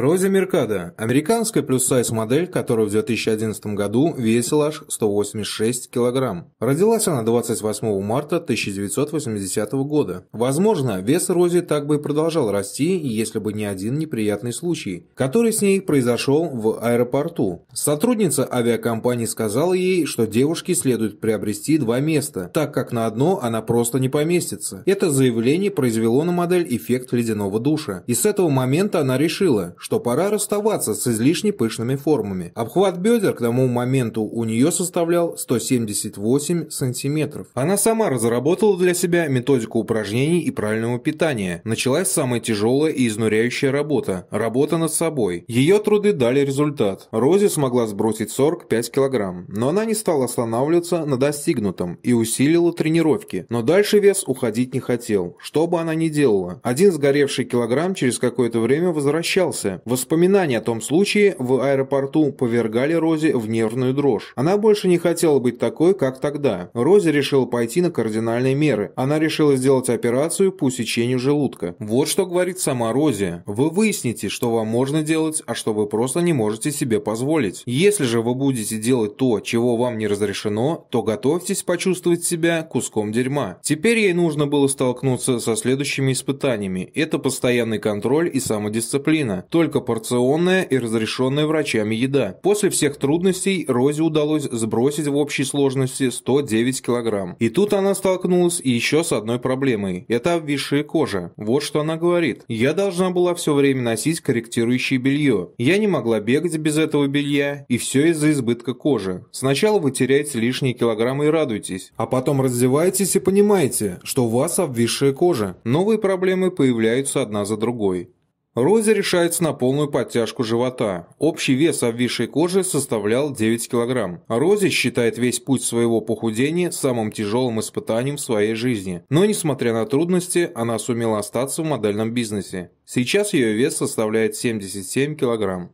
Рози Меркадо – американская плюс-сайз-модель, которая в 2011 году весила аж 186 килограмм. Родилась она 28 марта 1980 года. Возможно, вес Рози так бы и продолжал расти, если бы не один неприятный случай, который с ней произошел в аэропорту. Сотрудница авиакомпании сказала ей, что девушке следует приобрести два места, так как на одно она просто не поместится. Это заявление произвело на модель эффект ледяного душа. И с этого момента она решила, что пора расставаться с излишне пышными формами. Обхват бедер к тому моменту у нее составлял 178 сантиметров. Она сама разработала для себя методику упражнений и правильного питания. Началась самая тяжелая и изнуряющая работа – работа над собой. Ее труды дали результат. Рози смогла сбросить 45 килограмм, но она не стала останавливаться на достигнутом и усилила тренировки. Но дальше вес уходить не хотел, что бы она ни делала. Один сгоревший килограмм через какое-то время возвращался, сердце. Воспоминания о том случае в аэропорту повергали Рози в нервную дрожь. Она больше не хотела быть такой, как тогда. Рози решила пойти на кардинальные меры. Она решила сделать операцию по сечению желудка. Вот что говорит сама Рози. Вы выясните, что вам можно делать, а что вы просто не можете себе позволить. Если же вы будете делать то, чего вам не разрешено, то готовьтесь почувствовать себя куском дерьма. Теперь ей нужно было столкнуться со следующими испытаниями. Это постоянный контроль и самодисциплина. То только порционная и разрешенная врачами еда. После всех трудностей Розе удалось сбросить в общей сложности 109 килограмм. И тут она столкнулась еще с одной проблемой. Это обвисшая кожа. Вот что она говорит. «Я должна была все время носить корректирующее белье. Я не могла бегать без этого белья, и все из-за избытка кожи. Сначала вы теряете лишние килограммы и радуйтесь, а потом раздеваетесь и понимаете, что у вас обвисшая кожа. Новые проблемы появляются одна за другой. Рози решается на полную подтяжку живота. Общий вес обвисшей кожи составлял 9 кг. Рози считает весь путь своего похудения самым тяжелым испытанием в своей жизни. Но несмотря на трудности, она сумела остаться в модельном бизнесе. Сейчас ее вес составляет 77 кг.